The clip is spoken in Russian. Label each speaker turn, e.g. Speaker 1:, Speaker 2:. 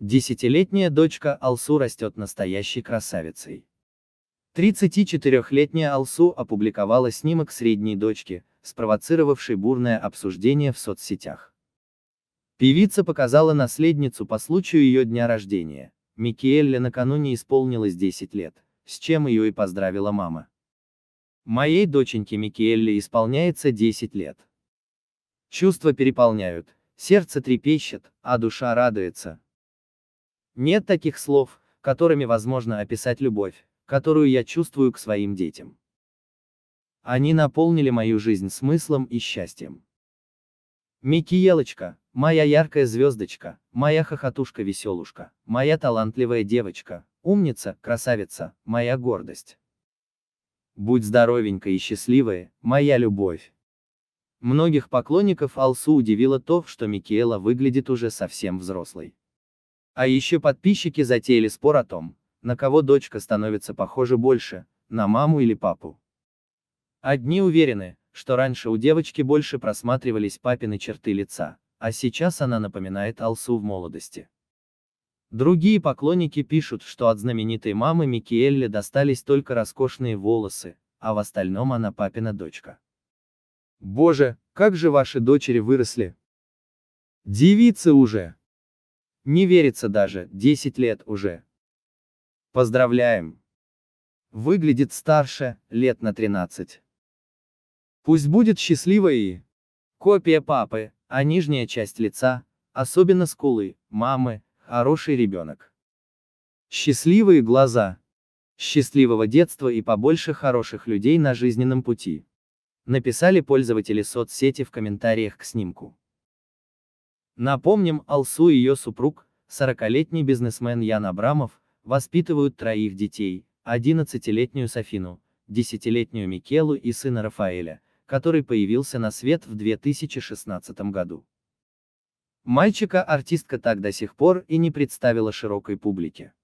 Speaker 1: Десятилетняя дочка Алсу растет настоящей красавицей. 34-летняя Алсу опубликовала снимок средней дочки, спровоцировавший бурное обсуждение в соцсетях. Певица показала наследницу по случаю ее дня рождения. Микиэлле накануне исполнилось 10 лет, с чем ее и поздравила мама. Моей доченьке Микиэлле исполняется 10 лет. Чувства переполняют, сердце трепещет, а душа радуется, нет таких слов, которыми возможно описать любовь, которую я чувствую к своим детям. Они наполнили мою жизнь смыслом и счастьем. Микиелочка, моя яркая звездочка, моя хохотушка-веселушка, моя талантливая девочка, умница, красавица, моя гордость. Будь здоровенька и счастливая, моя любовь. Многих поклонников Алсу удивило то, что Микиэла выглядит уже совсем взрослой. А еще подписчики затеяли спор о том, на кого дочка становится похожа больше, на маму или папу. Одни уверены, что раньше у девочки больше просматривались папины черты лица, а сейчас она напоминает Алсу в молодости. Другие поклонники пишут, что от знаменитой мамы Микиэлле достались только роскошные волосы, а в остальном она папина дочка. Боже, как же ваши дочери выросли! Девицы уже! Не верится даже, 10 лет уже. Поздравляем. Выглядит старше, лет на 13. Пусть будет счастлива и... Копия папы, а нижняя часть лица, особенно скулы, мамы, хороший ребенок. Счастливые глаза. Счастливого детства и побольше хороших людей на жизненном пути. Написали пользователи соцсети в комментариях к снимку. Напомним, Алсу и ее супруг, 40-летний бизнесмен Ян Абрамов, воспитывают троих детей, 11-летнюю Софину, 10-летнюю Микелу и сына Рафаэля, который появился на свет в 2016 году. Мальчика артистка так до сих пор и не представила широкой публике.